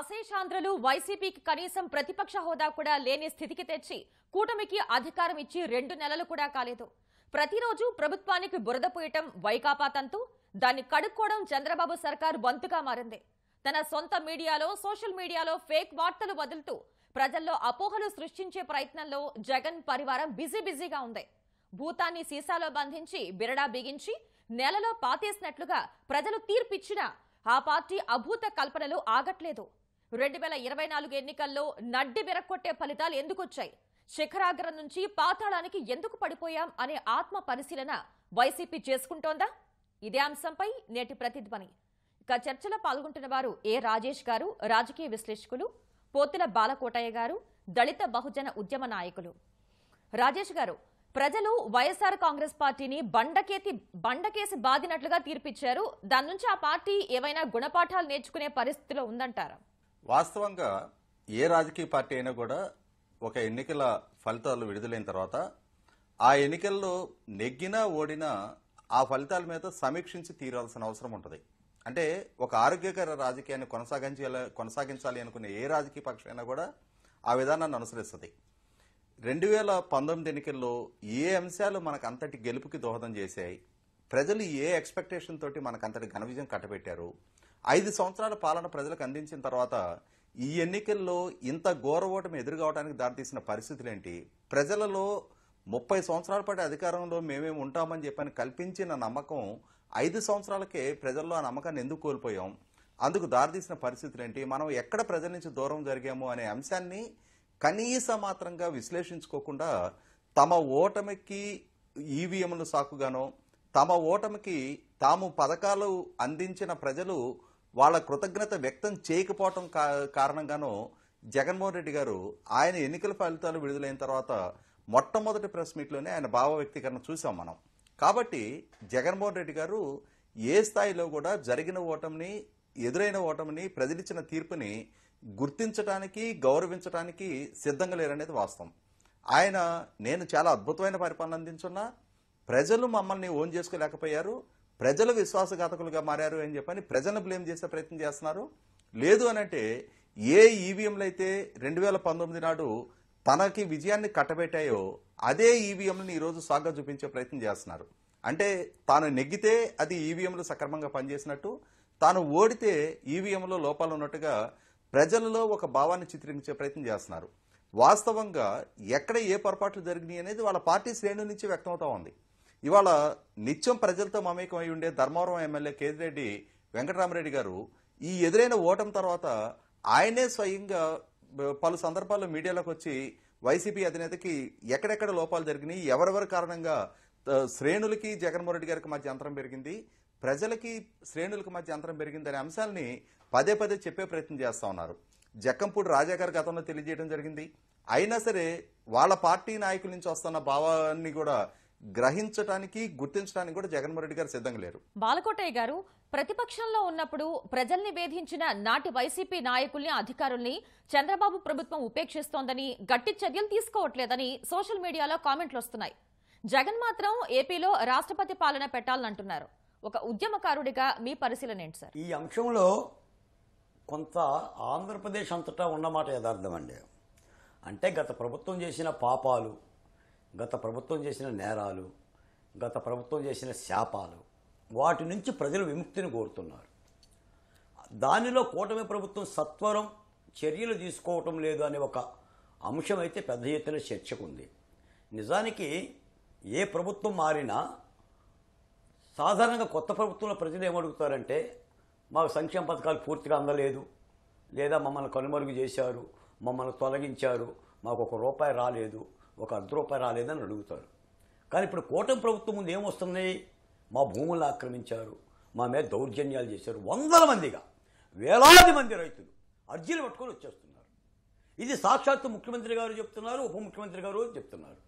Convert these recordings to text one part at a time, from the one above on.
అశేషాంధ్రలు వైసీపీకి కనీసం ప్రతిపక్ష హోదా కూడా లేని స్థితికి తెచ్చి కూటమికి అధికారం ఇచ్చి రెండు నెలలు కూడా కాలేదు ప్రతిరోజు ప్రభుత్వానికి బురద పోయటం వైకాపా తంతు దాన్ని కడుక్కోవడం చంద్రబాబు సర్కార్ వంతుగా మారింది తన సొంత మీడియాలో సోషల్ మీడియాలో ఫేక్ వార్తలు వదులుతూ ప్రజల్లో అపోహలు సృష్టించే ప్రయత్నంలో జగన్ పరివారం బిజీ బిజీగా ఉంది భూతాన్ని సీసాలో బంధించి బిరడా బిగించి నెలలో పాతేసినట్లుగా ప్రజలు తీర్పిచ్చినా ఆ పార్టీ అభూత కల్పనలు ఆగట్లేదు రెండు వేల ఇరవై నాలుగు ఎన్నికల్లో నడ్డి విరక్కొట్టే ఫలితాలు ఎందుకు వచ్చాయి శిఖరాగ్రం నుంచి పాతాళానికి ఎందుకు పడిపోయాం అనే ఆత్మ పరిశీలన వైసీపీ చేసుకుంటోందా ఇదే అంశంపై నేటి ప్రతిధ్వని ఇక చర్చలో పాల్గొంటున్న వారు ఏ రాజేష్ గారు రాజకీయ విశ్లేషకులు పోతుల బాలకోటయ్య గారు దళిత బహుజన ఉద్యమ నాయకులు రాజేష్ గారు ప్రజలు వైఎస్ఆర్ కాంగ్రెస్ పార్టీని బండకేతి బండకేసి బాధినట్లుగా తీర్పిచ్చారు దాని నుంచి ఆ పార్టీ ఏవైనా గుణపాఠాలు నేర్చుకునే పరిస్థితిలో ఉందంటారా వాస్తవంగా ఏ రాజకీయ పార్టీ అయినా కూడా ఒక ఎన్నికల ఫలితాలు విడుదలైన తర్వాత ఆ ఎన్నికల్లో నెగ్గినా ఓడినా ఆ ఫలితాల మీద సమీక్షించి తీరాల్సిన అవసరం ఉంటుంది అంటే ఒక ఆరోగ్యకర రాజకీయాన్ని కొనసాగించాలి కొనసాగించాలి అనుకునే ఏ రాజకీయ పక్షం అయినా కూడా ఆ విధానాన్ని అనుసరిస్తుంది రెండు వేల పంతొమ్మిది ఎన్నికల్లో ఏ అంశాలు మనకు అంతటి గెలుపుకి దోహదం చేశాయి ప్రజలు ఏ ఎక్స్పెక్టేషన్ తోటి అంతటి ఘన విజయం కట్టబెట్టారు ఐదు సంవత్సరాల పాలన ప్రజలకు అందించిన తర్వాత ఈ ఎన్నికల్లో ఇంత ఘోర ఎదురు ఎదురుగావడానికి దారితీసిన పరిస్థితులేంటి ప్రజలలో ముప్పై సంవత్సరాల పాటు అధికారంలో మేమేమి ఉంటామని చెప్పని కల్పించిన నమ్మకం ఐదు సంవత్సరాలకే ప్రజల్లో ఆ నమ్మకాన్ని ఎందుకు కోల్పోయాం అందుకు దారితీసిన పరిస్థితులు ఏంటి మనం ఎక్కడ ప్రజల నుంచి దూరం జరిగాము అనే అంశాన్ని కనీస మాత్రంగా విశ్లేషించుకోకుండా తమ ఓటమికి ఈవీఎంలు సాకుగానో తమ ఓటమికి తాము పథకాలు అందించిన ప్రజలు వాళ్ళ కృతజ్ఞత వ్యక్తం చేయకపోవటం కారణంగానూ జగన్మోహన్ రెడ్డి గారు ఆయన ఎన్నికల ఫలితాలు విడుదలైన తర్వాత మొట్టమొదటి ప్రెస్ మీట్లోనే ఆయన భావ వ్యక్తీకరణ చూసాం మనం కాబట్టి జగన్మోహన్ రెడ్డి గారు ఏ స్థాయిలో కూడా జరిగిన ఓటమిని ఎదురైన ఓటమిని ప్రజలిచ్చిన తీర్పుని గుర్తించడానికి గౌరవించడానికి సిద్ధంగా లేరనేది వాస్తవం ఆయన నేను చాలా అద్భుతమైన పరిపాలన అందించున్నా ప్రజలు మమ్మల్ని ఓన్ చేసుకోలేకపోయారు ప్రజలు విశ్వాసఘాతకులుగా మారారు అని చెప్పని ప్రజలను బ్లేమ్ చేసే ప్రయత్నం చేస్తున్నారు లేదు అనంటే ఏ ఈవీఎంలు e అయితే రెండు వేల పంతొమ్మిది నాడు తనకి విజయాన్ని కట్టబెట్టాయో అదే ఈవీఎంలను e ఈరోజు సాగ్గా చూపించే ప్రయత్నం చేస్తున్నారు అంటే తాను నెగ్గితే అది ఈవీఎంలు e సక్రమంగా పనిచేసినట్టు తాను ఓడితే ఈవీఎంలో లోపాలు ఉన్నట్టుగా ప్రజలలో ఒక భావాన్ని చిత్రించే ప్రయత్నం చేస్తున్నారు వాస్తవంగా ఎక్కడ ఏ పొరపాట్లు జరిగినాయి అనేది వాళ్ళ పార్టీ శ్రేణుల నుంచి వ్యక్తమవుతా ఉంది ఇవాళ నిత్యం ప్రజలతో మమేకమై ఉండే ధర్మవరం ఎమ్మెల్యే కేతిరెడ్డి వెంకటరామరెడ్డి గారు ఈ ఎదురైన ఓటం తర్వాత ఆయనే స్వయంగా పలు సందర్భాల్లో మీడియాలోకి వచ్చి వైసీపీ అధినేతకి ఎక్కడెక్కడ లోపాలు జరిగినాయి ఎవరెవరి కారణంగా శ్రేణులకి జగన్మోహన్ రెడ్డి గారికి మధ్య అంతరం పెరిగింది ప్రజలకి శ్రేణులకి మధ్య అంతరం పెరిగింది అనే అంశాలని పదే పదే చెప్పే ప్రయత్నం చేస్తా ఉన్నారు జక్కంపూడి రాజా గతంలో తెలియజేయడం జరిగింది అయినా సరే వాళ్ళ పార్టీ నాయకుల నుంచి వస్తున్న భావాన్ని కూడా గ్రహించడానికి గుర్తించడానికి కూడా జగన్మోహన్ రెడ్డి గారు సిద్ధంగా లేరు బాలకోటయ్య గారు ప్రతిపక్షంలో ఉన్నప్పుడు ప్రజల్ని వేధించిన నాటి వైసీపీ నాయకుల్ని అధికారుల్ని చంద్రబాబు ప్రభుత్వం ఉపేక్షిస్తోందని గట్టి చర్యలు తీసుకోవట్లేదని సోషల్ మీడియాలో కామెంట్లు వస్తున్నాయి జగన్ మాత్రం ఏపీలో రాష్ట్రపతి పాలన పెట్టాలంటున్నారు ఒక ఉద్యమకారుడిగా మీ పరిశీలన ఏంటి సార్ ఈ అంశంలో కొంత ఆంధ్రప్రదేశ్ అంతటా ఉన్నమాట యథార్థమండి అంటే గత ప్రభుత్వం చేసిన పాపాలు గత ప్రభుత్వం చేసిన నేరాలు గత ప్రభుత్వం చేసిన శాపాలు వాటి నుంచి ప్రజలు విముక్తిని కోరుతున్నారు దానిలో కూటమి ప్రభుత్వం సత్వరం చర్యలు తీసుకోవటం లేదు అనే ఒక అంశం అయితే పెద్ద ఎత్తున చర్చకుంది నిజానికి ఏ ప్రభుత్వం మారినా సాధారణంగా కొత్త ప్రభుత్వంలో ప్రజలు ఏమడుగుతారంటే మాకు సంక్షేమ పథకాలు పూర్తిగా అందలేదు లేదా మమ్మల్ని కనుమరుగు చేశారు మమ్మల్ని తొలగించారు మాకు ఒక రూపాయి రాలేదు ఒక అర్ధ రూపాయి రాలేదని అడుగుతారు కానీ ఇప్పుడు కూటమి ప్రభుత్వం ముందు ఏమొస్తున్నాయి మా భూములు ఆక్రమించారు మా మీద దౌర్జన్యాలు చేశారు వందల మందిగా వేలాది మంది రైతులు అర్జీలు పట్టుకొని వచ్చేస్తున్నారు ఇది సాక్షాత్తు ముఖ్యమంత్రి గారు చెప్తున్నారు ఉప ముఖ్యమంత్రి గారు చెప్తున్నారు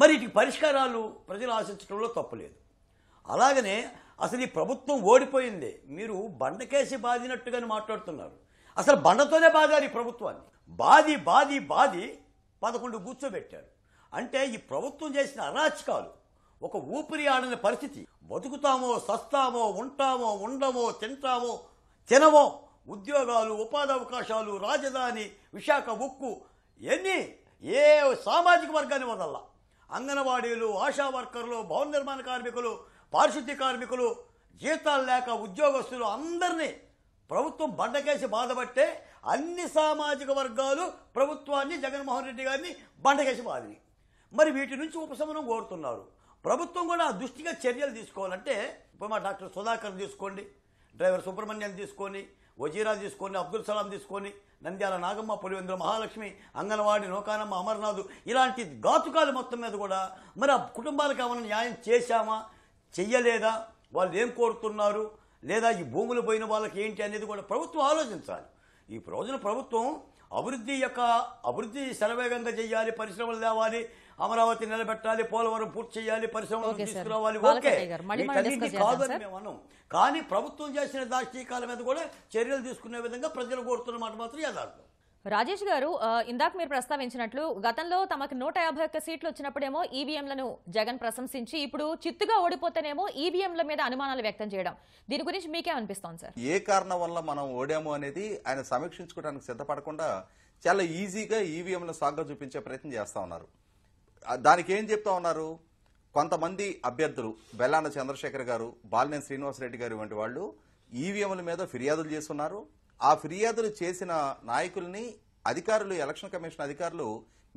మరి ఇటు పరిష్కారాలు ప్రజలు ఆశించడంలో తప్పలేదు అలాగనే అసలు ఈ ప్రభుత్వం ఓడిపోయింది మీరు బండకేసి బాధినట్టుగానే మాట్లాడుతున్నారు అసలు బండతోనే బాధారు ఈ ప్రభుత్వాన్ని బాధి బాధి బాధి పదకొండు కూర్చోబెట్టారు అంటే ఈ ప్రభుత్వం చేసిన అరాచకాలు ఒక ఊపిరి ఆడని పరిస్థితి బతుకుతామో సస్తామో ఉంటామో ఉండమో తింటామో తినమో ఉద్యోగాలు ఉపాధి అవకాశాలు రాజధాని విశాఖ ఉక్కు ఎన్ని ఏ సామాజిక వర్గాన్ని వదల్లా అంగన్వాడీలు ఆశా వర్కర్లు భవన నిర్మాణ కార్మికులు పారిశుద్ధ్య కార్మికులు జీతాలు లేక ఉద్యోగస్తులు అందరినీ ప్రభుత్వం బండకేసి బాధపట్టే అన్ని సామాజిక వర్గాలు ప్రభుత్వాన్ని జగన్మోహన్ రెడ్డి గారిని బండకేసి బాధి మరి వీటి నుంచి ఉపశమనం కోరుతున్నారు ప్రభుత్వం కూడా దృష్టిగా చర్యలు తీసుకోవాలంటే ఇప్పుడు మా డాక్టర్ సుధాకర్ తీసుకోండి డ్రైవర్ సుబ్రహ్మణ్యం తీసుకొని వజీరా తీసుకొని అబ్దుల్ సలాం తీసుకొని నంద్యాల నాగమ్మ పులివెందుల మహాలక్ష్మి అంగన్వాడి నోకానమ్మ అమర్నాథ్ ఇలాంటి ఘాతుకాలు మొత్తం మీద కూడా మరి ఆ కుటుంబాలకు ఏమైనా న్యాయం చేశామా చెయ్యలేదా వాళ్ళు ఏం కోరుతున్నారు లేదా ఈ భూములు పోయిన వాళ్ళకి ఏంటి అనేది కూడా ప్రభుత్వం ఆలోచించాలి ఈ రోజున ప్రభుత్వం అభివృద్ధి యొక్క అభివృద్ధి శరవేగంగా చేయాలి పరిశ్రమలు తేవాలి అమరావతి నిలబెట్టాలి పోలవరం పూర్తి చేయాలి పరిశ్రమలు తీసుకురావాలి ఓకే కాదని మేము అన్నాం కానీ ప్రభుత్వం చేసిన దాష్టీకాల మీద కూడా చర్యలు తీసుకునే విధంగా ప్రజలు కోరుతున్న మాట మాత్రం యథార్థం రాజేష్ గారు ఇందాక మీరు ప్రస్తావించినట్లు గతంలో తమకు నూట యాభై ఒక్క సీట్లు వచ్చినప్పుడేమో ఈవీఎంలను జగన్ ప్రశంసించి ఇప్పుడు చిత్తుగా ఓడిపోతేనేమో ఈవీఎంల మీద అనుమానాలు వ్యక్తం చేయడం దీని గురించి మీకేమనిపిస్తోంది సార్ ఏ కారణం వల్ల మనం ఓడాము అనేది ఆయన సమీక్షించుకోవడానికి సిద్ధపడకుండా చాలా ఈజీగా ఈవీఎంల సాగ్గా చూపించే ప్రయత్నం చేస్తా ఉన్నారు దానికి ఏం చెప్తా ఉన్నారు కొంతమంది అభ్యర్థులు బెల్లాన చంద్రశేఖర్ గారు బాలినేని శ్రీనివాసరెడ్డి గారు వంటి వాళ్ళు ఈవీఎంల మీద ఫిర్యాదులు చేస్తున్నారు ఆ ఫిర్యాదులు చేసిన నాయకుల్ని అధికారులు ఎలక్షన్ కమిషన్ అధికారులు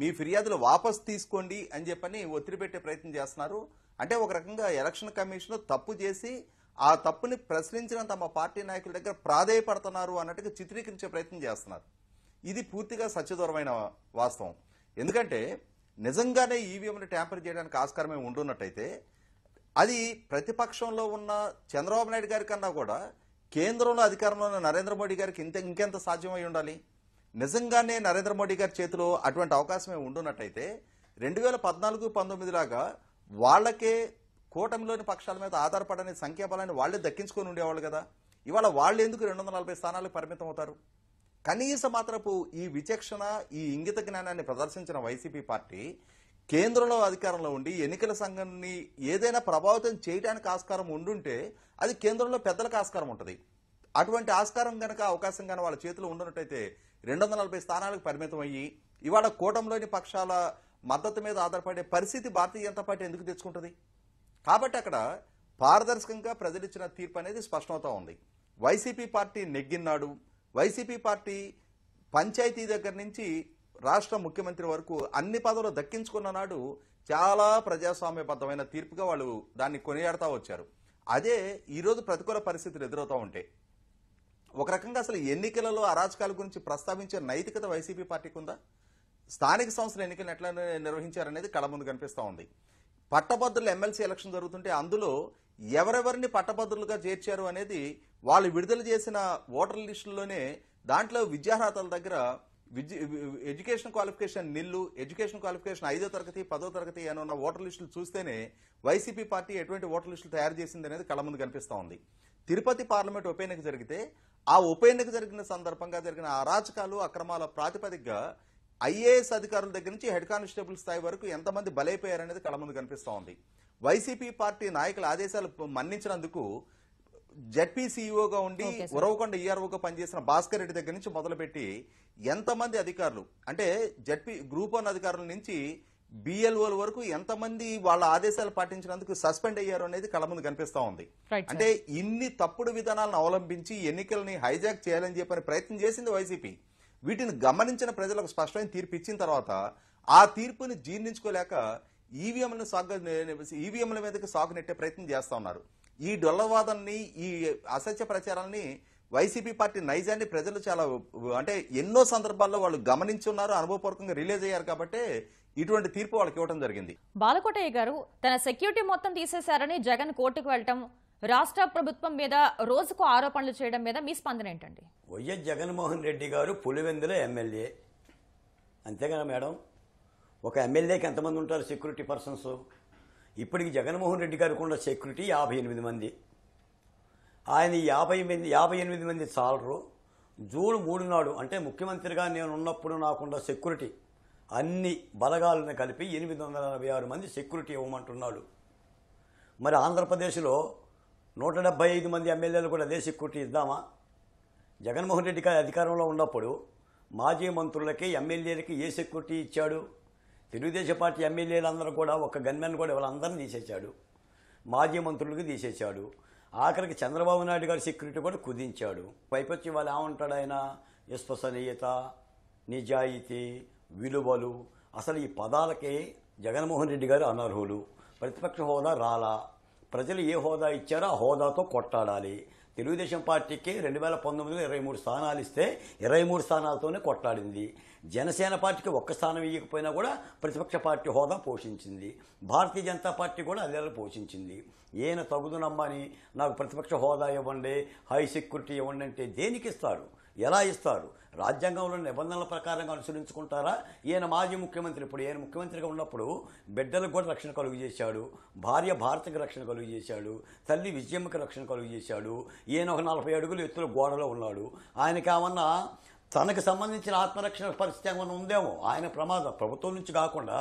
మీ ఫిర్యాదులు వాపస్ తీసుకోండి అని చెప్పని ఒత్తిడి పెట్టే ప్రయత్నం చేస్తున్నారు అంటే ఒక రకంగా ఎలక్షన్ కమిషన్ తప్పు చేసి ఆ తప్పుని ప్రశ్నించిన తమ పార్టీ నాయకుల దగ్గర ప్రాధేయపడుతున్నారు అన్నట్టుగా చిత్రీకరించే ప్రయత్నం చేస్తున్నారు ఇది పూర్తిగా సత్యదూరమైన వాస్తవం ఎందుకంటే నిజంగానే ఈవీఎంని e ట్యాంపర్ చేయడానికి ఆస్కారమే ఉండున్నట్టయితే అది ప్రతిపక్షంలో ఉన్న చంద్రబాబు నాయుడు గారి కన్నా కూడా కేంద్రంలో అధికారంలో ఉన్న నరేంద్ర మోడీ గారికి ఇంత ఇంకెంత సాధ్యమై ఉండాలి నిజంగానే నరేంద్ర మోడీ గారి చేతిలో అటువంటి అవకాశమే ఉండున్నట్టయితే రెండు వేల పద్నాలుగు పంతొమ్మిదిలాగా వాళ్ళకే కూటమిలోని పక్షాల మీద ఆధారపడని సంఖ్యాబలాన్ని వాళ్ళే దక్కించుకొని ఉండేవాళ్ళు కదా ఇవాళ వాళ్ళు ఎందుకు రెండు వందల నలభై స్థానాలకు పరిమితం అవుతారు కనీస మాత్రపు ఈ విచక్షణ ఈ ఇంగిత జ్ఞానాన్ని ప్రదర్శించిన వైసీపీ పార్టీ కేంద్రంలో అధికారంలో ఉండి ఎన్నికల సంఘాన్ని ఏదైనా ప్రభావితం చేయడానికి ఆస్కారం ఉండుంటే అది కేంద్రంలో పెద్దలకు ఆస్కారం ఉంటుంది అటువంటి ఆస్కారం కనుక అవకాశం కనుక వాళ్ళ చేతిలో ఉండనట్టయితే రెండు వందల నలభై స్థానాలకు పరిమితం అయ్యి ఇవాళ కూటమిలోని పక్షాల మద్దతు మీద ఆధారపడే పరిస్థితి భారతీయ జనతా పార్టీ ఎందుకు తెచ్చుకుంటుంది కాబట్టి అక్కడ పారదర్శకంగా ప్రజలిచ్చిన తీర్పు అనేది స్పష్టమవుతా ఉంది వైసీపీ పార్టీ నెగ్గిన్నాడు వైసీపీ పార్టీ పంచాయతీ దగ్గర నుంచి రాష్ట్ర ముఖ్యమంత్రి వరకు అన్ని పదవులు దక్కించుకున్న నాడు చాలా ప్రజాస్వామ్యబద్ధమైన తీర్పుగా వాళ్ళు దాన్ని కొనియాడుతూ వచ్చారు అదే ఈరోజు ప్రతికూల పరిస్థితులు ఎదురవుతూ ఉంటాయి ఒక రకంగా అసలు ఎన్నికలలో అరాచకాల గురించి ప్రస్తావించే నైతికత వైసీపీ పార్టీకి ఉందా స్థానిక సంస్థల ఎన్నికలను ఎట్లా నిర్వహించారనేది కళ ముందు కనిపిస్తూ ఉంది పట్టభద్రుల ఎమ్మెల్సీ ఎలక్షన్ జరుగుతుంటే అందులో ఎవరెవరిని పట్టభద్రులుగా చేర్చారు అనేది వాళ్ళు విడుదల చేసిన ఓటర్ లిస్టులోనే దాంట్లో విద్యార్హతల దగ్గర education qualification nil education qualification ఐదో తరగతి పదో తరగతి అని ఉన్న ఓటర్ లిస్టులు చూస్తేనే వైసీపీ పార్టీ ఎటువంటి ఓటర్ లిస్టులు తయారు చేసింది అనేది కళ్ళ ముందు కనిపిస్తూ ఉంది తిరుపతి పార్లమెంట్ ఉప ఎన్నిక జరిగితే ఆ ఉప ఎన్నిక జరిగిన సందర్భంగా జరిగిన అరాచకాలు అక్రమాల ప్రాతిపదికగా ఐఏఎస్ అధికారుల దగ్గర నుంచి హెడ్ కానిస్టేబుల్ స్థాయి వరకు ఎంతమంది బలైపోయారనేది కళ్ళ ముందు కనిపిస్తూ ఉంది వైసీపీ పార్టీ నాయకుల ఆదేశాలు మన్నించినందుకు జడ్పీ సీఈఓగా ఉండి ఉరవకొండ ఈఆర్ఓగా పనిచేసిన భాస్కర్ రెడ్డి దగ్గర నుంచి మొదలుపెట్టి ఎంతమంది అధికారులు అంటే జడ్పీ గ్రూప్ వన్ అధికారుల నుంచి బిఎల్ఓల వరకు ఎంతమంది వాళ్ళ ఆదేశాలు పాటించినందుకు సస్పెండ్ అయ్యారు అనేది కళ్ళ ముందు కనిపిస్తా ఉంది అంటే ఇన్ని తప్పుడు విధానాలను అవలంబించి ఎన్నికల్ని హైజాక్ చేయాలని చెప్పని ప్రయత్నం చేసింది వైసీపీ వీటిని గమనించిన ప్రజలకు స్పష్టమైన తీర్పు ఇచ్చిన తర్వాత ఆ తీర్పుని జీర్ణించుకోలేక ఈవీఎంలను సాగు ఈవీఎంల మీదకి సాగు నెట్టే ప్రయత్నం చేస్తా ఉన్నారు ఈ డొల్లవాదాన్ని ఈ అసత్య ప్రచారాన్ని వైసీపీ పార్టీ నైజాన్ని ప్రజలు చాలా అంటే ఎన్నో సందర్భాల్లో వాళ్ళు గమనించున్నారు అనుభవపూర్వకంగా రిలీజ్ అయ్యారు కాబట్టి ఇటువంటి తీర్పు వాళ్ళకి ఇవ్వడం జరిగింది బాలకోటయ్య గారు తన సెక్యూరిటీ మొత్తం తీసేశారని జగన్ కోర్టుకు వెళ్ళటం రాష్ట్ర ప్రభుత్వం మీద రోజుకు ఆరోపణలు చేయడం మీద మీ స్పందన ఏంటండి వైఎస్ జగన్మోహన్ రెడ్డి గారు పులివెందుల ఎమ్మెల్యే అంతేగానా మేడం ఒక ఎమ్మెల్యేకి ఎంతమంది ఉంటారు సెక్యూరిటీ పర్సన్స్ ఇప్పటికి జగన్మోహన్ రెడ్డి గారికి ఉన్న సెక్యూరిటీ యాభై ఎనిమిది మంది ఆయన యాభై మంది యాభై ఎనిమిది మంది చాలరు జూన్ మూడు నాడు అంటే ముఖ్యమంత్రిగా నేను ఉన్నప్పుడు నాకున్న సెక్యూరిటీ అన్ని బలగాలను కలిపి ఎనిమిది వందల ఎనభై ఆరు మంది సెక్యూరిటీ ఇవ్వమంటున్నాడు మరి ఆంధ్రప్రదేశ్లో నూట డెబ్బై ఐదు మంది ఎమ్మెల్యేలు కూడా అదే సెక్యూరిటీ ఇద్దామా జగన్మోహన్ రెడ్డి గారి అధికారంలో ఉన్నప్పుడు మాజీ మంత్రులకి ఎమ్మెల్యేలకి ఏ సెక్యూరిటీ ఇచ్చాడు తెలుగుదేశం పార్టీ ఎమ్మెల్యేలందరూ కూడా ఒక గన్మెన్ కూడా వాళ్ళందరినీ తీసేశాడు మాజీ మంత్రులకు తీసేశాడు ఆఖరికి చంద్రబాబు నాయుడు గారి సెక్యూరిటీ కూడా కుదించాడు పైపొచ్చి వాళ్ళు ఏమంటాడు ఆయన విశ్వసనీయత నిజాయితీ విలువలు అసలు ఈ పదాలకి జగన్మోహన్ రెడ్డి గారు అనర్హులు ప్రతిపక్ష హోదా రాలా ప్రజలు ఏ హోదా ఇచ్చారో ఆ హోదాతో కొట్టాడాలి తెలుగుదేశం పార్టీకి రెండు వేల పంతొమ్మిదిలో ఇరవై మూడు స్థానాలు ఇస్తే ఇరవై మూడు స్థానాలతోనే కొట్లాడింది జనసేన పార్టీకి ఒక్క స్థానం ఇవ్వకపోయినా కూడా ప్రతిపక్ష పార్టీ హోదా పోషించింది భారతీయ జనతా పార్టీ కూడా అదే పోషించింది ఈయన తగుదునమ్మని నాకు ప్రతిపక్ష హోదా ఇవ్వండి హై సెక్యూరిటీ ఇవ్వండి అంటే దేనికి ఇస్తారు ఎలా ఇస్తారు రాజ్యాంగంలో నిబంధనల ప్రకారంగా అనుసరించుకుంటారా ఈయన మాజీ ముఖ్యమంత్రి ఇప్పుడు ఈయన ముఖ్యమంత్రిగా ఉన్నప్పుడు బిడ్డలకు కూడా రక్షణ కలుగు చేశాడు భార్య భారతకి రక్షణ కలుగు చేశాడు తల్లి విజయమ్మకి రక్షణ కలుగు చేశాడు ఈయన ఒక నలభై అడుగులు ఎత్తుల గోడలో ఉన్నాడు ఆయనకేమన్నా తనకు సంబంధించిన ఆత్మరక్షణ పరిస్థితి ఏమైనా ఉందేమో ఆయన ప్రమాదం ప్రభుత్వం నుంచి కాకుండా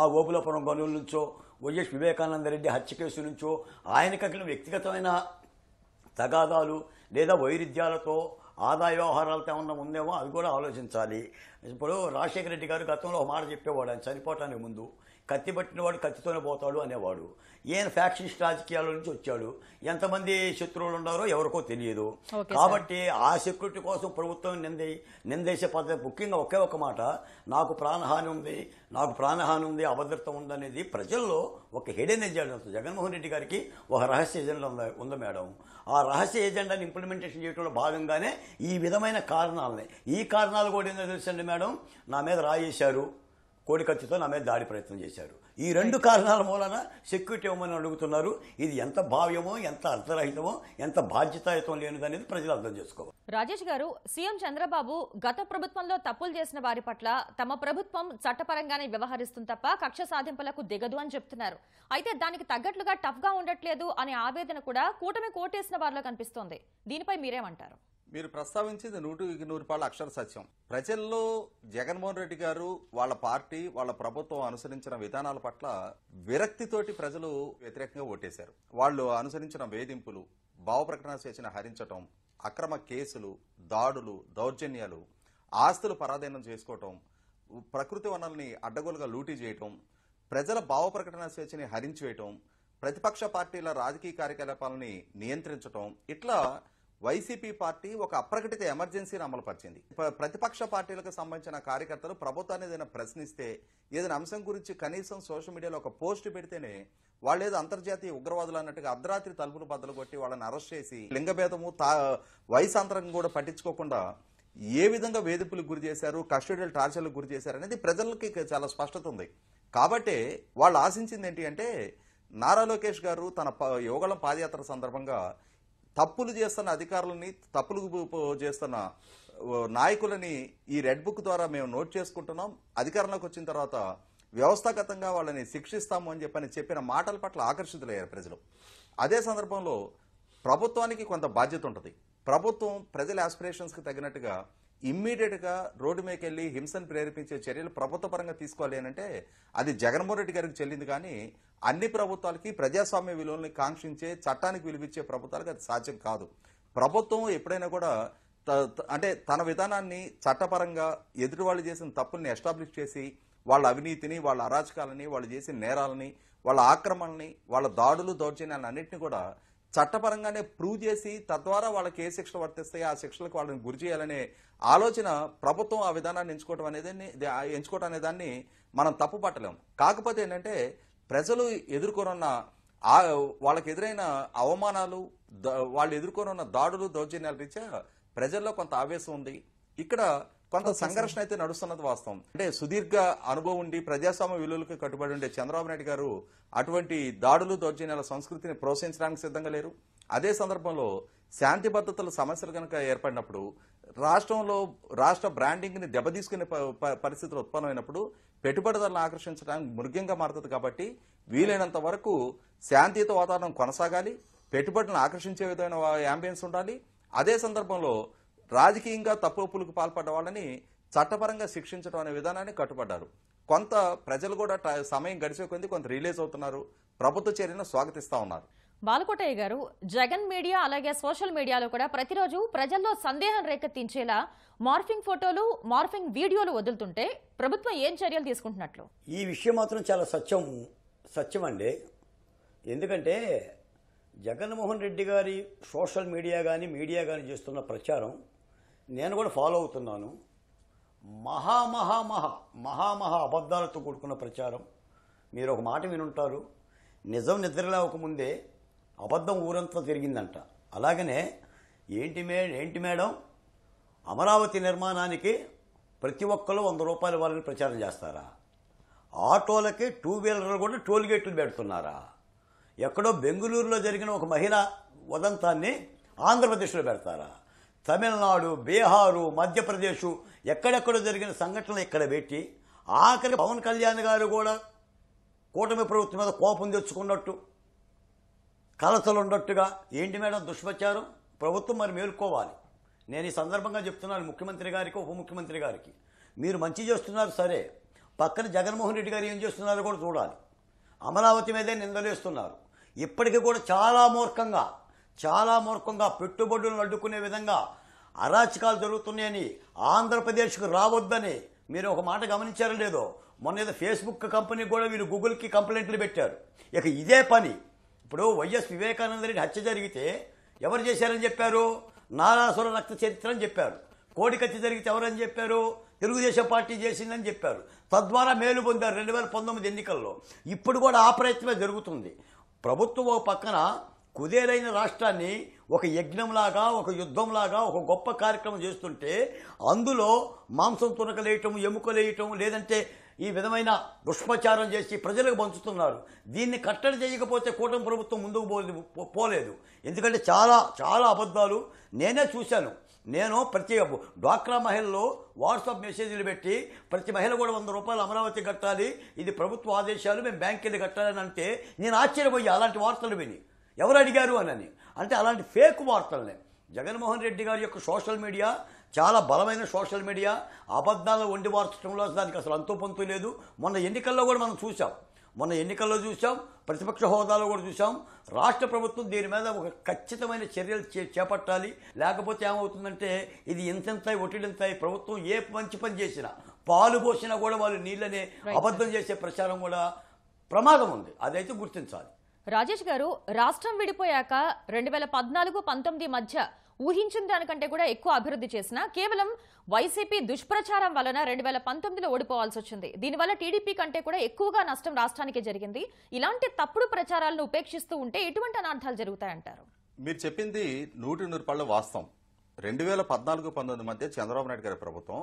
ఆ గోపులపురం గనుల నుంచో వైఎస్ వివేకానంద రెడ్డి హత్య కేసు నుంచో ఆయన కలిగిన వ్యక్తిగతమైన తగాదాలు లేదా వైరుధ్యాలతో ఆదాయ వ్యవహారాలతో ఏమన్నా ఉందేమో అది కూడా ఆలోచించాలి ఇప్పుడు రాజశేఖర రెడ్డి గారు గతంలో ఒక మాట చెప్పేవాడు ఆయన చనిపోవటానికి ముందు కత్తి వాడు కత్తితోనే పోతాడు అనేవాడు ఈయన ఫ్యాక్షనిస్ట్ రాజకీయాల నుంచి వచ్చాడు ఎంతమంది శత్రువులు ఉన్నారో ఎవరికో తెలియదు కాబట్టి ఆ సెక్యూరిటీ కోసం ప్రభుత్వం నింది నిందేసే పద్ధతి ముఖ్యంగా ఒకే ఒక మాట నాకు ప్రాణహాని ఉంది నాకు ప్రాణహాని ఉంది అభద్రత ఉందనేది ప్రజల్లో ఒక హిడెన్ ఎజెండా జగన్మోహన్ రెడ్డి గారికి ఒక రహస్య ఎజెండా ఉందా ఉంది మేడం ఆ రహస్య ఎజెండాని ఇంప్లిమెంటేషన్ చేయడంలో భాగంగానే ఈ విధమైన కారణాలని ఈ కారణాలు కూడా ఏంటో తెలుసండి మేడం నా మీద రాయేశారు కోడి ఖర్చుతో నా మీద దాడి ప్రయత్నం చేశారు ఈ రెండు కారణాల మూలన సెక్యూరిటీ ఇవ్వమని అడుగుతున్నారు ఇది ఎంత భావ్యమో ఎంత అర్థరహితమో ఎంత బాధ్యతాయుతం అనేది ప్రజలు అర్థం చేసుకోవాలి రాజేష్ గారు సీఎం చంద్రబాబు గత ప్రభుత్వంలో తప్పులు చేసిన వారి పట్ల తమ ప్రభుత్వం చట్టపరంగానే వ్యవహరిస్తుంది తప్ప కక్ష సాధింపులకు దిగదు అని చెప్తున్నారు అయితే దానికి తగ్గట్లుగా టఫ్గా ఉండట్లేదు అనే ఆవేదన కూడా కూటమి కోటేసిన వారిలో కనిపిస్తోంది దీనిపై మీరేమంటారు మీరు ప్రస్తావించింది నూటికి నూరు పాళ్ళ అక్షర సత్యం ప్రజల్లో జగన్మోహన్ రెడ్డి గారు వాళ్ళ పార్టీ వాళ్ళ ప్రభుత్వం అనుసరించిన విధానాల పట్ల విరక్తితోటి ప్రజలు వ్యతిరేకంగా ఓటేశారు వాళ్ళు అనుసరించిన వేధింపులు భావప్రకటన చేసిన హరించటం అక్రమ కేసులు దాడులు దౌర్జన్యాలు ఆస్తులు పరాధీనం చేసుకోవటం ప్రకృతి వనరుల్ని అడ్డగోలుగా లూటీ చేయటం ప్రజల భావప్రకటన స్వేచ్ఛని హరించివేయటం ప్రతిపక్ష పార్టీల రాజకీయ కార్యకలాపాలని నియంత్రించటం ఇట్లా వైసీపీ పార్టీ ఒక అప్రకటిత ఎమర్జెన్సీని అమలుపరిచింది ప్రతిపక్ష పార్టీలకు సంబంధించిన కార్యకర్తలు ప్రభుత్వాన్ని ఏదైనా ప్రశ్నిస్తే ఏదైనా అంశం గురించి కనీసం సోషల్ మీడియాలో ఒక పోస్ట్ పెడితేనే వాళ్ళు ఏదో అంతర్జాతీయ ఉగ్రవాదులు అన్నట్టుగా అర్ధరాత్రి తలుపులు బద్దలు కొట్టి వాళ్ళని అరెస్ట్ చేసి లింగభేదము తా వయసు అంతరంగం కూడా పట్టించుకోకుండా ఏ విధంగా వేధింపులకు గురి చేశారు కస్టడియల్ టార్చర్లకు గురి చేశారు అనేది ప్రజలకి చాలా స్పష్టత ఉంది కాబట్టి వాళ్ళు ఆశించింది ఏంటి అంటే నారా లోకేష్ గారు తన యోగళం పాదయాత్ర సందర్భంగా తప్పులు చేస్తున్న అధికారులని తప్పులు చేస్తున్న నాయకులని ఈ రెడ్ బుక్ ద్వారా మేము నోట్ చేసుకుంటున్నాం అధికారంలోకి వచ్చిన తర్వాత వ్యవస్థాగతంగా వాళ్ళని శిక్షిస్తాము అని చెప్పని చెప్పిన మాటల పట్ల ఆకర్షితులయ్యారు ప్రజలు అదే సందర్భంలో ప్రభుత్వానికి కొంత బాధ్యత ఉంటుంది ప్రభుత్వం ప్రజల ఆస్పిరేషన్స్కి తగినట్టుగా ఇమ్మీడియట్గా రోడ్డు మీకు వెళ్ళి హింసను ప్రేరేపించే చర్యలు ప్రభుత్వ పరంగా తీసుకోవాలి అంటే అది జగన్మోహన్ రెడ్డి గారికి చెల్లింది కానీ అన్ని ప్రభుత్వాలకి ప్రజాస్వామ్య విలువల్ని కాంక్షించే చట్టానికి విలువిచ్చే ప్రభుత్వాలకు అది సాధ్యం కాదు ప్రభుత్వం ఎప్పుడైనా కూడా అంటే తన విధానాన్ని చట్టపరంగా ఎదుటి వాళ్ళు చేసిన తప్పుల్ని ఎస్టాబ్లిష్ చేసి వాళ్ళ అవినీతిని వాళ్ళ అరాచకాలని వాళ్ళు చేసిన నేరాలని వాళ్ళ ఆక్రమణని వాళ్ళ దాడులు దౌర్జన్యాలన్నింటినీ కూడా చట్టపరంగానే ప్రూవ్ చేసి తద్వారా వాళ్ళకి ఏ శిక్షలు వర్తిస్తాయో ఆ శిక్షలకు వాళ్ళని గురి చేయాలనే ఆలోచన ప్రభుత్వం ఆ విధానాన్ని ఎంచుకోవటం అనేది ఎంచుకోవటం అనే దాన్ని మనం పట్టలేం కాకపోతే ఏంటంటే ప్రజలు ఎదుర్కొనున్న వాళ్ళకి ఎదురైన అవమానాలు వాళ్ళు ఎదుర్కొనున్న దాడులు దౌర్జన్యాల రీత్యా ప్రజల్లో కొంత ఆవేశం ఉంది ఇక్కడ కొంత సంఘర్షణ అయితే నడుస్తున్నది వాస్తవం అంటే సుదీర్ఘ అనుభవం ఉండి ప్రజాస్వామ్య విలువలకు కట్టుబడి ఉండే చంద్రబాబు నాయుడు గారు అటువంటి దాడులు దౌర్జన్యాల సంస్కృతిని ప్రోత్సహించడానికి సిద్ధంగా లేరు అదే సందర్భంలో శాంతి భద్రతల సమస్యలు కనుక ఏర్పడినప్పుడు రాష్ట్రంలో రాష్ట్ర బ్రాండింగ్ని దెబ్బతీసుకునే పరిస్థితులు ఉత్పన్నమైనప్పుడు పెట్టుబడిదారులను ఆకర్షించడానికి మృగ్యంగా మారుతుంది కాబట్టి వీలైనంత వరకు శాంతియుత వాతావరణం కొనసాగాలి పెట్టుబడులను ఆకర్షించే విధమైన యాంబియన్స్ ఉండాలి అదే సందర్భంలో రాజకీయంగా తప్పులకు పాల్పడ్డ వాళ్ళని చట్టపరంగా శిక్షించడం అనే విధానాన్ని కట్టుబడ్డారు కొంత ప్రజలు కూడా సమయం గడిచే కొంది కొంత రిలీజ్ అవుతున్నారు ప్రభుత్వ చర్యను స్వాగతిస్తా ఉన్నారు బాలకోటయ్య గారు జగన్ మీడియా అలాగే సోషల్ మీడియాలో కూడా ప్రతిరోజు ప్రజల్లో సందేహం రేకెత్తించేలా మార్ఫింగ్ ఫోటోలు మార్ఫింగ్ వీడియోలు వదులుతుంటే ప్రభుత్వం ఏం చర్యలు తీసుకుంటున్నట్లు ఈ విషయం మాత్రం చాలా సత్యం సత్యం అండి ఎందుకంటే జగన్మోహన్ రెడ్డి గారి సోషల్ మీడియా కానీ మీడియా కానీ చేస్తున్న ప్రచారం నేను కూడా ఫాలో అవుతున్నాను మహా మహామహా అబద్ధాలతో కూడుకున్న ప్రచారం మీరు ఒక మాట వినుంటారు నిజం నిద్రలేవకముందే అబద్ధం ఊరంతా తిరిగిందంట అలాగనే ఏంటి మే ఏంటి మేడం అమరావతి నిర్మాణానికి ప్రతి ఒక్కరు వంద రూపాయల వాళ్ళని ప్రచారం చేస్తారా ఆటోలకి టూ వీలర్లు కూడా టోల్గేట్లు పెడుతున్నారా ఎక్కడో బెంగళూరులో జరిగిన ఒక మహిళ ఉదంతాన్ని ఆంధ్రప్రదేశ్లో పెడతారా తమిళనాడు బీహారు మధ్యప్రదేశ్ ఎక్కడెక్కడ జరిగిన సంఘటనలు ఇక్కడ పెట్టి ఆఖరి పవన్ కళ్యాణ్ గారు కూడా కూటమి ప్రభుత్వం మీద కోపం తెచ్చుకున్నట్టు కలతలు ఉన్నట్టుగా ఏంటి మేడం దుష్ప్రచారం ప్రభుత్వం మరి మేల్కోవాలి నేను ఈ సందర్భంగా చెప్తున్నాను ముఖ్యమంత్రి గారికి ఉప ముఖ్యమంత్రి గారికి మీరు మంచి చేస్తున్నారు సరే పక్కన జగన్మోహన్ రెడ్డి గారు ఏం చేస్తున్నారో కూడా చూడాలి అమరావతి మీదే నిందలేస్తున్నారు ఇప్పటికీ కూడా చాలా మూర్ఖంగా చాలా మూర్ఖంగా పెట్టుబడులను అడ్డుకునే విధంగా అరాచకాలు జరుగుతున్నాయని ఆంధ్రప్రదేశ్కు రావద్దని మీరు ఒక మాట గమనించారో లేదో మొన్న ఏదో ఫేస్బుక్ కంపెనీ కూడా వీరు గూగుల్కి కంప్లైంట్లు పెట్టారు ఇక ఇదే పని ఇప్పుడు వైఎస్ వివేకానంద రెడ్డి హత్య జరిగితే ఎవరు చేశారని చెప్పారు నారాసుర రక్త చరిత్ర అని చెప్పారు కోడికత్తి జరిగితే ఎవరని చెప్పారు తెలుగుదేశం పార్టీ చేసిందని చెప్పారు తద్వారా మేలు పొందారు రెండు వేల పంతొమ్మిది ఎన్నికల్లో ఇప్పుడు కూడా ఆ ప్రయత్నమే జరుగుతుంది ప్రభుత్వం పక్కన కుదేలైన రాష్ట్రాన్ని ఒక యజ్ఞంలాగా ఒక యుద్ధంలాగా ఒక గొప్ప కార్యక్రమం చేస్తుంటే అందులో మాంసం తునకలేయటం ఎముకలేయటం లేదంటే ఈ విధమైన దుష్ప్రచారం చేసి ప్రజలకు పంచుతున్నారు దీన్ని కట్టడి చేయకపోతే కూటమి ప్రభుత్వం ముందుకు పో పోలేదు ఎందుకంటే చాలా చాలా అబద్ధాలు నేనే చూశాను నేను ప్రతి డ్వాక్రా మహిళలో వాట్సాప్ మెసేజ్లు పెట్టి ప్రతి మహిళ కూడా వంద రూపాయలు అమరావతి కట్టాలి ఇది ప్రభుత్వ ఆదేశాలు మేము వెళ్ళి కట్టాలని అంటే నేను ఆశ్చర్యపోయి అలాంటి వార్తలు విని ఎవరు అడిగారు అని అంటే అలాంటి ఫేక్ వార్తలనే జగన్మోహన్ రెడ్డి గారి యొక్క సోషల్ మీడియా చాలా బలమైన సోషల్ మీడియా అబద్ధాలు వండి వార్చడంలో దానికి అసలు అంతు పంతు లేదు మొన్న ఎన్నికల్లో కూడా మనం చూసాం మొన్న ఎన్నికల్లో చూసాం ప్రతిపక్ష హోదాలో కూడా చూసాం రాష్ట్ర ప్రభుత్వం దీని మీద ఒక ఖచ్చితమైన చర్యలు చేపట్టాలి లేకపోతే ఏమవుతుందంటే ఇది ఇంతెంతాయి ఒటిడింతాయి ప్రభుత్వం ఏ మంచి పని చేసినా పాలు పోసినా కూడా వాళ్ళు నీళ్ళనే అబద్ధం చేసే ప్రచారం కూడా ప్రమాదం ఉంది అదైతే గుర్తించాలి రాజేష్ గారు రాష్ట్రం విడిపోయాక రెండు వేల పద్నాలుగు పంతొమ్మిది మధ్య ఊహించిన దానికంటే కూడా ఎక్కువ అభివృద్ధి చేసిన కేవలం వైసీపీ దుష్ప్రచారం వలన రెండు వేల పంతొమ్మిదిలో ఓడిపోవాల్సి వచ్చింది దీనివల్ల టీడీపీ కంటే కూడా ఎక్కువగా నష్టం రాష్ట్రానికి జరిగింది ఇలాంటి తప్పుడు ప్రచారాలను ఉపేక్షిస్తూ ఉంటే ఎటువంటి అనార్థాలు జరుగుతాయంటారు మీరు చెప్పింది నూటి నూరుపాళ్ళ వాస్తవం రెండు వేల పద్నాలుగు పంతొమ్మిది మధ్య చంద్రబాబు నాయుడు గారి ప్రభుత్వం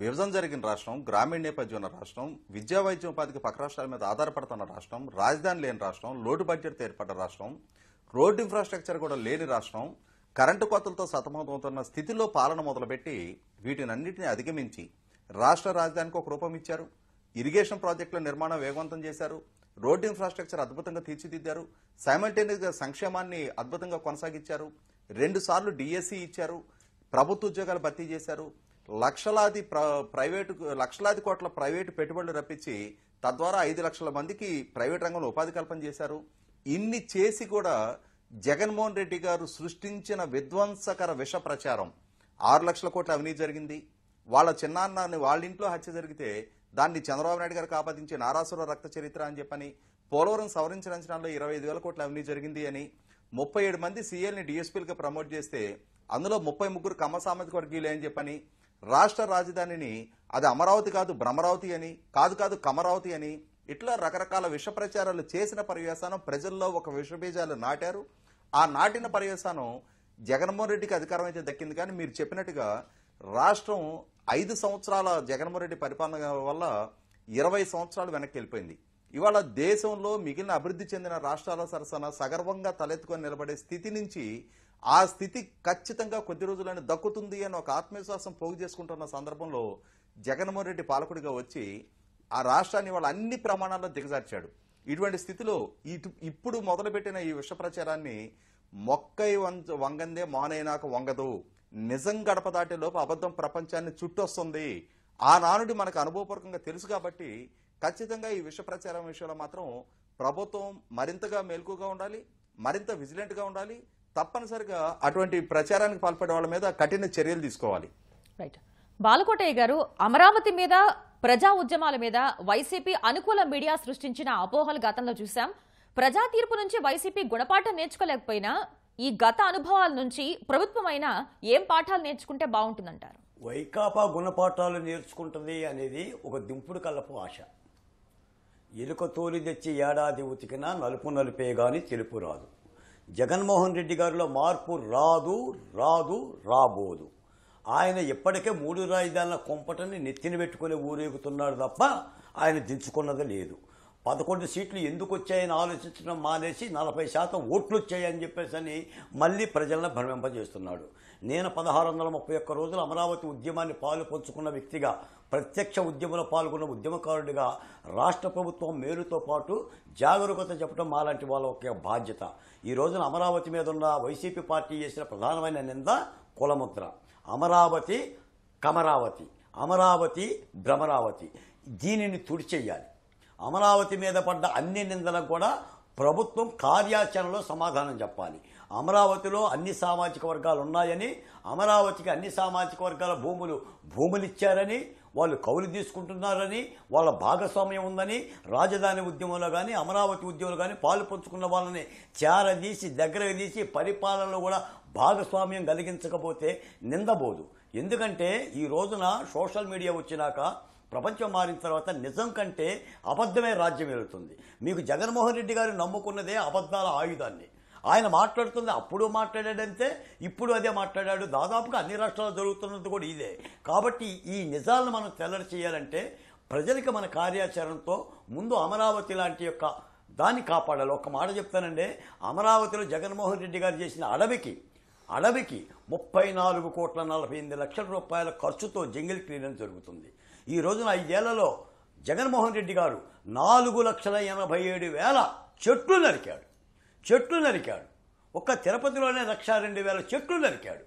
విభజన జరిగిన రాష్ట్రం గ్రామీణ నేపథ్యం ఉన్న రాష్ట్రం విద్యా వైద్య ఉపాధికి పక్క రాష్ట్రాల మీద ఆధారపడుతున్న రాష్ట్రం రాజధాని లేని రాష్ట్రం లోటు బడ్జెట్ ఏర్పడ్డ రాష్ట్రం రోడ్డు ఇన్ఫ్రాస్ట్రక్చర్ కూడా లేని రాష్ట్రం కరెంటు కోతలతో సతమతమవుతున్న స్థితిలో పాలన మొదలుపెట్టి వీటినన్నింటినీ అధిగమించి రాష్ట్ర రాజధానికి ఒక రూపం ఇచ్చారు ఇరిగేషన్ ప్రాజెక్టుల నిర్మాణం వేగవంతం చేశారు రోడ్డు ఇన్ఫ్రాస్ట్రక్చర్ అద్భుతంగా తీర్చిదిద్దారు సైమల్టేనియస్గా సంక్షేమాన్ని అద్భుతంగా కొనసాగించారు రెండుసార్లు డిఎస్సి ఇచ్చారు ప్రభుత్వ ఉద్యోగాలు భర్తీ చేశారు లక్షలాది ప్రైవేటు లక్షలాది కోట్ల ప్రైవేటు పెట్టుబడులు రప్పించి తద్వారా ఐదు లక్షల మందికి ప్రైవేట్ రంగంలో ఉపాధి కల్పన చేశారు ఇన్ని చేసి కూడా జగన్మోహన్ రెడ్డి గారు సృష్టించిన విధ్వంసకర విష ప్రచారం ఆరు లక్షల కోట్ల అవినీతి జరిగింది వాళ్ళ చిన్నాన్నని వాళ్ళ ఇంట్లో హత్య జరిగితే దాన్ని చంద్రబాబు నాయుడు గారికి ఆపాదించే నారాసుర రక్త చరిత్ర అని చెప్పని పోలవరం సవరించిన అంచనాల్లో ఇరవై ఐదు వేల కోట్ల అవినీతి జరిగింది అని ముప్పై ఏడు మంది సీఎల్ని డిఎస్పీలుగా ప్రమోట్ చేస్తే అందులో ముప్పై ముగ్గురు కమ్మ సామాజిక వర్గీయులే అని చెప్పని రాష్ట్ర రాజధానిని అది అమరావతి కాదు భ్రమరావతి అని కాదు కాదు కమరావతి అని ఇట్లా రకరకాల విష ప్రచారాలు చేసిన పర్యవసానం ప్రజల్లో ఒక విషబీజాలు నాటారు ఆ నాటిన పర్యవసానం జగన్మోహన్ రెడ్డికి అధికారం అయితే దక్కింది కానీ మీరు చెప్పినట్టుగా రాష్ట్రం ఐదు సంవత్సరాల జగన్మోహన్ రెడ్డి పరిపాలన వల్ల ఇరవై సంవత్సరాలు వెనక్కి వెళ్ళిపోయింది ఇవాళ దేశంలో మిగిలిన అభివృద్ధి చెందిన రాష్ట్రాల సరసన సగర్వంగా తలెత్తుకొని నిలబడే స్థితి నుంచి ఆ స్థితి ఖచ్చితంగా కొద్ది రోజులని దక్కుతుంది అని ఒక ఆత్మవిశ్వాసం పోగు చేసుకుంటున్న సందర్భంలో జగన్మోహన్ రెడ్డి పాలకుడిగా వచ్చి ఆ రాష్ట్రాన్ని వాళ్ళ అన్ని ప్రమాణాల్లో దిగజార్చాడు ఇటువంటి స్థితిలో ఇటు ఇప్పుడు మొదలుపెట్టిన ఈ విష ప్రచారాన్ని మొక్కై వంగందే మానైనాక వంగదు నిజం గడప దాటేలోపు అబద్ధం ప్రపంచాన్ని చుట్టొస్తుంది ఆ నానుడి మనకు అనుభవపూర్వకంగా తెలుసు కాబట్టి ఖచ్చితంగా ఈ విష ప్రచారం విషయంలో మాత్రం ప్రభుత్వం మరింతగా మెలకుగా ఉండాలి మరింత విజిలెంట్గా ఉండాలి తప్పనిసరిగా అటువంటి ప్రచారానికి పాల్పడే వాళ్ళ మీద కఠిన చర్యలు తీసుకోవాలి రైట్ బాలకోటయ్య గారు అమరావతి మీద ప్రజా ఉద్యమాల మీద వైసీపీ అనుకూల మీడియా సృష్టించిన అపోహలు గతంలో చూశాం ప్రజా తీర్పు నుంచి వైసీపీ గుణపాఠం నేర్చుకోలేకపోయినా ఈ గత అనుభవాల నుంచి ప్రభుత్వం ఏం పాఠాలు నేర్చుకుంటే బాగుంటుందంటారు వైకాపా గుణపాఠాలు నేర్చుకుంటుంది అనేది ఒక దింపుడు కలపు ఆశ ఎలుక తోలి తెచ్చి ఏడాది ఉతికినా నలుపు నలిపే గాని తెలుపు రాదు జగన్మోహన్ రెడ్డి గారిలో మార్పు రాదు రాదు రాబోదు ఆయన ఇప్పటికే మూడు రాజధానుల కొంపటని నెత్తిన పెట్టుకుని ఊరేగుతున్నాడు తప్ప ఆయన దించుకున్నది లేదు పదకొండు సీట్లు ఎందుకు వచ్చాయని ఆలోచించడం మానేసి నలభై శాతం ఓట్లు వచ్చాయని చెప్పేసి మళ్ళీ ప్రజలను భ్రమింపజేస్తున్నాడు నేను పదహారు వందల ముప్పై ఒక్క రోజులు అమరావతి ఉద్యమాన్ని పాలు పంచుకున్న వ్యక్తిగా ప్రత్యక్ష ఉద్యమంలో పాల్గొన్న ఉద్యమకారుడిగా రాష్ట్ర ప్రభుత్వం మేలుతో పాటు జాగరూకత చెప్పడం మాలాంటి వాళ్ళ ఒక బాధ్యత ఈ రోజున అమరావతి మీద ఉన్న వైసీపీ పార్టీ చేసిన ప్రధానమైన నింద కులముద్ర అమరావతి కమరావతి అమరావతి భ్రమరావతి దీనిని తుడిచేయాలి అమరావతి మీద పడ్డ అన్ని నిందలకు కూడా ప్రభుత్వం కార్యాచరణలో సమాధానం చెప్పాలి అమరావతిలో అన్ని సామాజిక వర్గాలు ఉన్నాయని అమరావతికి అన్ని సామాజిక వర్గాల భూములు భూములిచ్చారని వాళ్ళు కౌలు తీసుకుంటున్నారని వాళ్ళ భాగస్వామ్యం ఉందని రాజధాని ఉద్యమంలో కానీ అమరావతి ఉద్యమంలో కానీ పాలు పంచుకున్న వాళ్ళని చేరదీసి దగ్గరకు తీసి పరిపాలనలో కూడా భాగస్వామ్యం కలిగించకపోతే నిందబోదు ఎందుకంటే ఈ రోజున సోషల్ మీడియా వచ్చినాక ప్రపంచం మారిన తర్వాత నిజం కంటే అబద్ధమే రాజ్యం వెళుతుంది మీకు జగన్మోహన్ రెడ్డి గారు నమ్ముకున్నదే అబద్ధాల ఆయుధాన్ని ఆయన మాట్లాడుతుంది అప్పుడు మాట్లాడాడంతే ఇప్పుడు అదే మాట్లాడాడు దాదాపుగా అన్ని రాష్ట్రాలు జరుగుతున్నది కూడా ఇదే కాబట్టి ఈ నిజాలను మనం తెల్లడి చేయాలంటే ప్రజలకి మన కార్యాచరణతో ముందు అమరావతి లాంటి యొక్క దాన్ని కాపాడాలి ఒక మాట చెప్తానండి అమరావతిలో జగన్మోహన్ రెడ్డి గారు చేసిన అడవికి అడవికి ముప్పై నాలుగు కోట్ల నలభై ఎనిమిది లక్షల రూపాయల ఖర్చుతో జంగిల్ క్లీనెన్స్ జరుగుతుంది ఈ రోజున ఐదేళ్లలో జగన్మోహన్ రెడ్డి గారు నాలుగు లక్షల ఎనభై ఏడు వేల చెట్లు నరికాడు చెట్లు నరికాడు ఒక్క తిరుపతిలోనే లక్ష రెండు వేల చెట్లు నరికాడు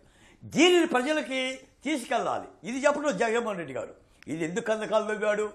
దీనిని ప్రజలకి తీసుకెళ్ళాలి ఇది చెప్పడం జగన్మోహన్ రెడ్డి గారు ఇది ఎందుకు కందకాలు తవ్వాడు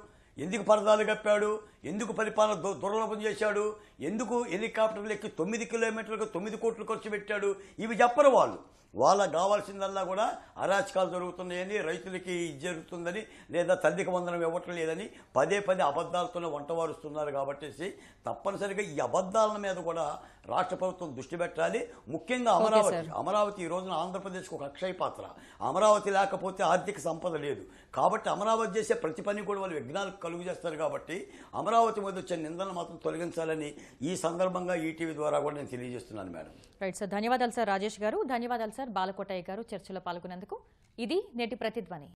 ఎందుకు పరదాలు కప్పాడు ఎందుకు పరిపాలన దుర్లభం చేశాడు ఎందుకు హెలికాప్టర్లు ఎక్కి తొమ్మిది కిలోమీటర్లకు తొమ్మిది కోట్లు ఖర్చు పెట్టాడు ఇవి చెప్పరు వాళ్ళు వాళ్ళకు కావాల్సిందల్లా కూడా అరాచకాలు జరుగుతున్నాయని రైతులకి ఇది జరుగుతుందని లేదా తల్లికి వందనం ఇవ్వటం లేదని పదే పదే అబద్ధాలతోనే వంటవారుస్తున్నారు కాబట్టి తప్పనిసరిగా ఈ అబద్ధాల మీద కూడా రాష్ట్ర ప్రభుత్వం దృష్టి పెట్టాలి ముఖ్యంగా అమరావతి అమరావతి ఈ రోజున ఆంధ్రప్రదేశ్కు ఒక అక్షయ పాత్ర అమరావతి లేకపోతే ఆర్థిక సంపద లేదు కాబట్టి అమరావతి చేసే ప్రతి పని కూడా వాళ్ళు విఘ్నాలు కలుగు చేస్తారు కాబట్టి అమరావతి అమరావతి మీద వచ్చే నిందలను మాత్రం తొలగించాలని ఈ సందర్భంగా ఈటీవీ ద్వారా కూడా నేను తెలియజేస్తున్నాను మేడం రైట్ సార్ ధన్యవాదాలు సార్ రాజేష్ గారు ధన్యవాదాలు సార్ బాలకోటయ్య గారు చర్చలో పాల్గొనేందుకు ఇది నేటి ప్రతిధ్వని